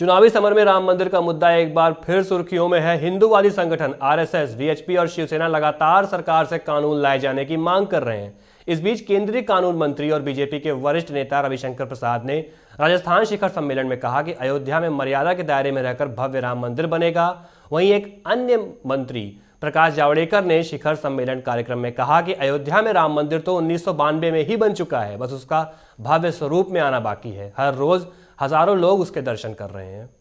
चुनावी समर में राम मंदिर का मुद्दा एक बार फिर सुर्खियों में है हिंदूवादी संगठन आरएसएस, वीएचपी और शिवसेना लगातार सरकार से कानून लाए जाने की मांग कर रहे हैं इस बीच केंद्रीय कानून मंत्री और बीजेपी के वरिष्ठ नेता रविशंकर प्रसाद ने राजस्थान शिखर सम्मेलन में कहा कि अयोध्या में मर्यादा के दायरे में रहकर भव्य राम मंदिर बनेगा वहीं एक अन्य मंत्री प्रकाश जावड़ेकर ने शिखर सम्मेलन कार्यक्रम में कहा कि अयोध्या में राम मंदिर तो उन्नीस में ही बन चुका है बस उसका भव्य स्वरूप में आना बाकी है हर रोज हजारों लोग उसके दर्शन कर रहे हैं